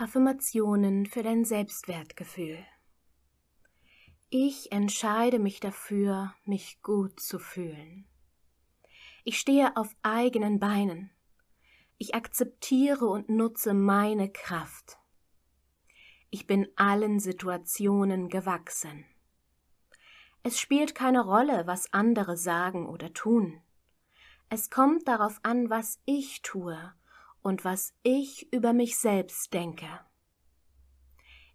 Affirmationen für dein Selbstwertgefühl. Ich entscheide mich dafür, mich gut zu fühlen. Ich stehe auf eigenen Beinen. Ich akzeptiere und nutze meine Kraft. Ich bin allen Situationen gewachsen. Es spielt keine Rolle, was andere sagen oder tun. Es kommt darauf an, was ich tue und was ich über mich selbst denke.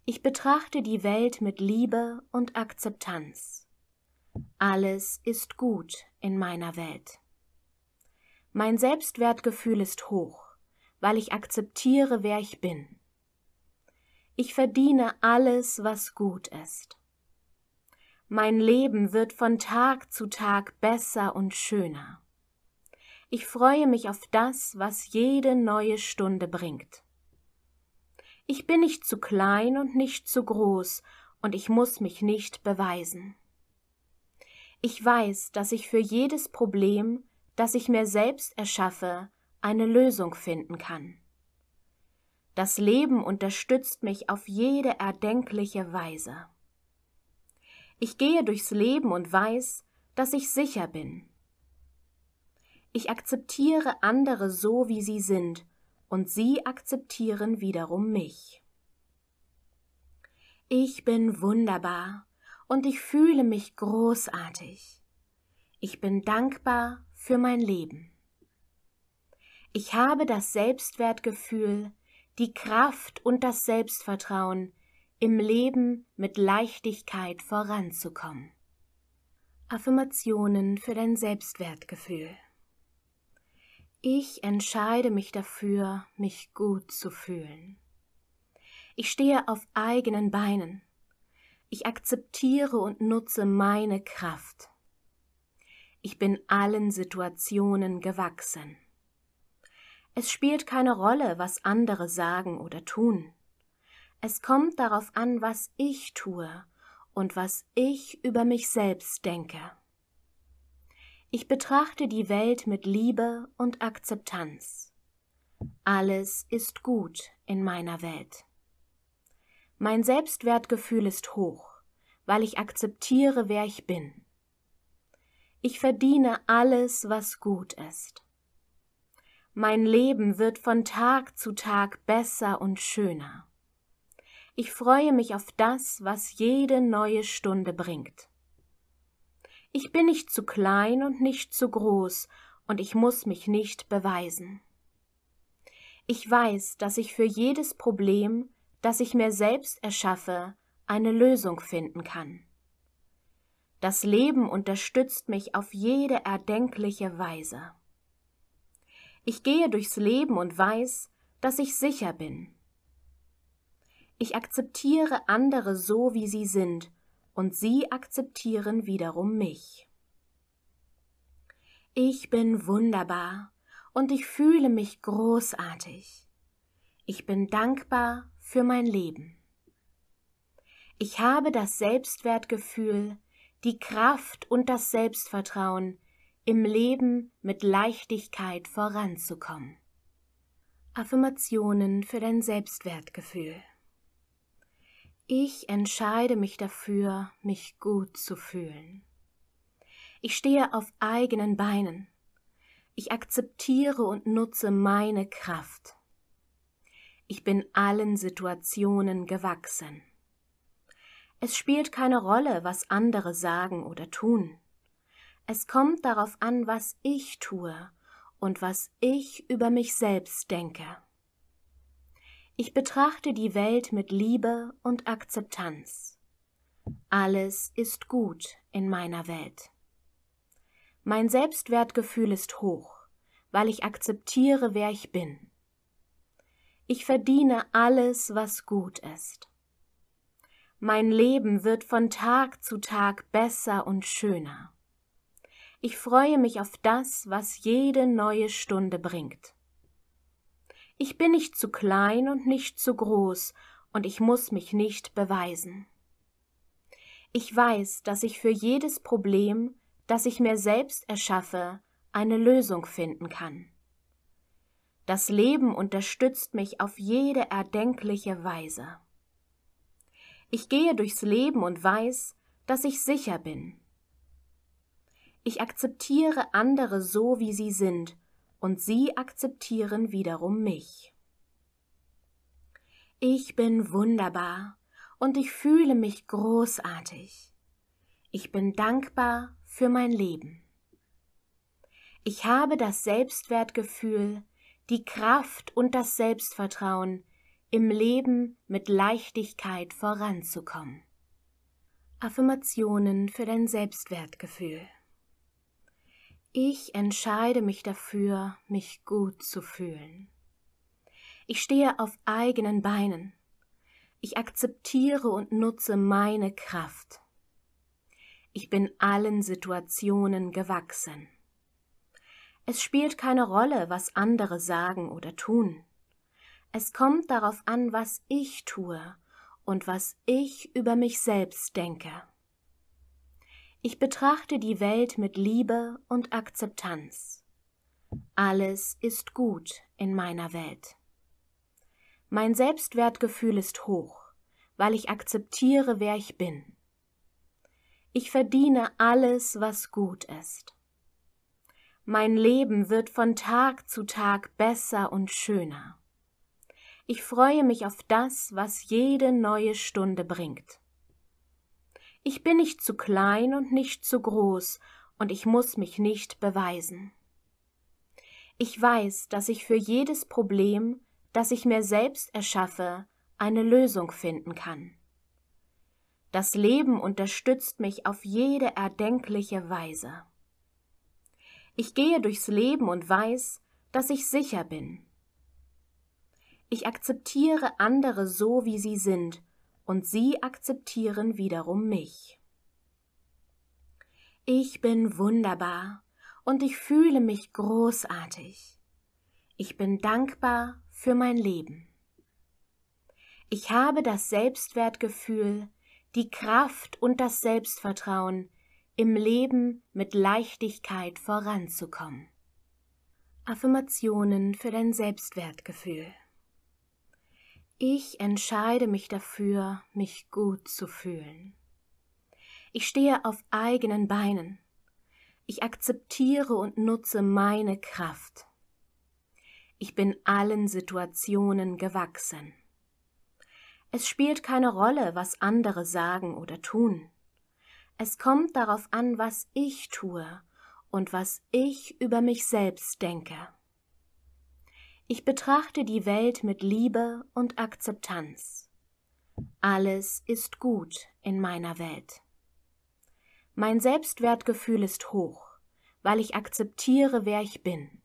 Ich betrachte die Welt mit Liebe und Akzeptanz. Alles ist gut in meiner Welt. Mein Selbstwertgefühl ist hoch, weil ich akzeptiere, wer ich bin. Ich verdiene alles, was gut ist. Mein Leben wird von Tag zu Tag besser und schöner. Ich freue mich auf das, was jede neue Stunde bringt. Ich bin nicht zu klein und nicht zu groß, und ich muss mich nicht beweisen. Ich weiß, dass ich für jedes Problem, das ich mir selbst erschaffe, eine Lösung finden kann. Das Leben unterstützt mich auf jede erdenkliche Weise. Ich gehe durchs Leben und weiß, dass ich sicher bin. Ich akzeptiere andere so, wie sie sind, und sie akzeptieren wiederum mich. Ich bin wunderbar und ich fühle mich großartig. Ich bin dankbar für mein Leben. Ich habe das Selbstwertgefühl, die Kraft und das Selbstvertrauen, im Leben mit Leichtigkeit voranzukommen. Affirmationen für dein Selbstwertgefühl. Ich entscheide mich dafür, mich gut zu fühlen. Ich stehe auf eigenen Beinen. Ich akzeptiere und nutze meine Kraft. Ich bin allen Situationen gewachsen. Es spielt keine Rolle, was andere sagen oder tun. Es kommt darauf an, was ich tue und was ich über mich selbst denke. Ich betrachte die Welt mit Liebe und Akzeptanz. Alles ist gut in meiner Welt. Mein Selbstwertgefühl ist hoch, weil ich akzeptiere, wer ich bin. Ich verdiene alles, was gut ist. Mein Leben wird von Tag zu Tag besser und schöner. Ich freue mich auf das, was jede neue Stunde bringt. Ich bin nicht zu klein und nicht zu groß, und ich muss mich nicht beweisen. Ich weiß, dass ich für jedes Problem, das ich mir selbst erschaffe, eine Lösung finden kann. Das Leben unterstützt mich auf jede erdenkliche Weise. Ich gehe durchs Leben und weiß, dass ich sicher bin. Ich akzeptiere andere so, wie sie sind und sie akzeptieren wiederum mich. Ich bin wunderbar und ich fühle mich großartig. Ich bin dankbar für mein Leben. Ich habe das Selbstwertgefühl, die Kraft und das Selbstvertrauen, im Leben mit Leichtigkeit voranzukommen. Affirmationen für dein Selbstwertgefühl. Ich entscheide mich dafür, mich gut zu fühlen. Ich stehe auf eigenen Beinen. Ich akzeptiere und nutze meine Kraft. Ich bin allen Situationen gewachsen. Es spielt keine Rolle, was andere sagen oder tun. Es kommt darauf an, was ich tue und was ich über mich selbst denke. Ich betrachte die Welt mit Liebe und Akzeptanz. Alles ist gut in meiner Welt. Mein Selbstwertgefühl ist hoch, weil ich akzeptiere, wer ich bin. Ich verdiene alles, was gut ist. Mein Leben wird von Tag zu Tag besser und schöner. Ich freue mich auf das, was jede neue Stunde bringt. Ich bin nicht zu klein und nicht zu groß, und ich muss mich nicht beweisen. Ich weiß, dass ich für jedes Problem, das ich mir selbst erschaffe, eine Lösung finden kann. Das Leben unterstützt mich auf jede erdenkliche Weise. Ich gehe durchs Leben und weiß, dass ich sicher bin. Ich akzeptiere andere so, wie sie sind und sie akzeptieren wiederum mich. Ich bin wunderbar und ich fühle mich großartig. Ich bin dankbar für mein Leben. Ich habe das Selbstwertgefühl, die Kraft und das Selbstvertrauen, im Leben mit Leichtigkeit voranzukommen. Affirmationen für dein Selbstwertgefühl. Ich entscheide mich dafür, mich gut zu fühlen. Ich stehe auf eigenen Beinen. Ich akzeptiere und nutze meine Kraft. Ich bin allen Situationen gewachsen. Es spielt keine Rolle, was andere sagen oder tun. Es kommt darauf an, was ich tue und was ich über mich selbst denke. Ich betrachte die Welt mit Liebe und Akzeptanz. Alles ist gut in meiner Welt. Mein Selbstwertgefühl ist hoch, weil ich akzeptiere, wer ich bin. Ich verdiene alles, was gut ist. Mein Leben wird von Tag zu Tag besser und schöner. Ich freue mich auf das, was jede neue Stunde bringt. Ich bin nicht zu klein und nicht zu groß, und ich muss mich nicht beweisen. Ich weiß, dass ich für jedes Problem, das ich mir selbst erschaffe, eine Lösung finden kann. Das Leben unterstützt mich auf jede erdenkliche Weise. Ich gehe durchs Leben und weiß, dass ich sicher bin. Ich akzeptiere andere so, wie sie sind und sie akzeptieren wiederum mich. Ich bin wunderbar und ich fühle mich großartig. Ich bin dankbar für mein Leben. Ich habe das Selbstwertgefühl, die Kraft und das Selbstvertrauen, im Leben mit Leichtigkeit voranzukommen. Affirmationen für dein Selbstwertgefühl. Ich entscheide mich dafür, mich gut zu fühlen. Ich stehe auf eigenen Beinen. Ich akzeptiere und nutze meine Kraft. Ich bin allen Situationen gewachsen. Es spielt keine Rolle, was andere sagen oder tun. Es kommt darauf an, was ich tue und was ich über mich selbst denke. Ich betrachte die Welt mit Liebe und Akzeptanz. Alles ist gut in meiner Welt. Mein Selbstwertgefühl ist hoch, weil ich akzeptiere, wer ich bin.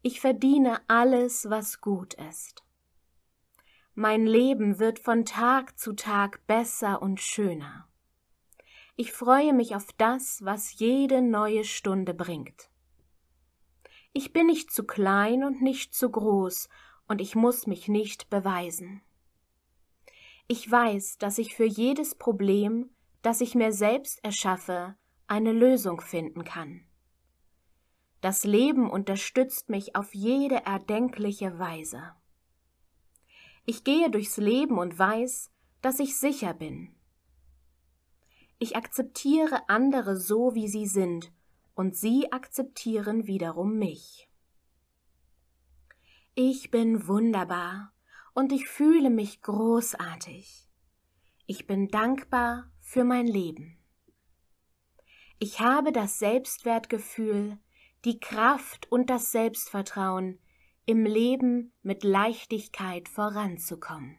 Ich verdiene alles, was gut ist. Mein Leben wird von Tag zu Tag besser und schöner. Ich freue mich auf das, was jede neue Stunde bringt. Ich bin nicht zu klein und nicht zu groß, und ich muss mich nicht beweisen. Ich weiß, dass ich für jedes Problem, das ich mir selbst erschaffe, eine Lösung finden kann. Das Leben unterstützt mich auf jede erdenkliche Weise. Ich gehe durchs Leben und weiß, dass ich sicher bin. Ich akzeptiere andere so, wie sie sind und sie akzeptieren wiederum mich. Ich bin wunderbar und ich fühle mich großartig. Ich bin dankbar für mein Leben. Ich habe das Selbstwertgefühl, die Kraft und das Selbstvertrauen, im Leben mit Leichtigkeit voranzukommen.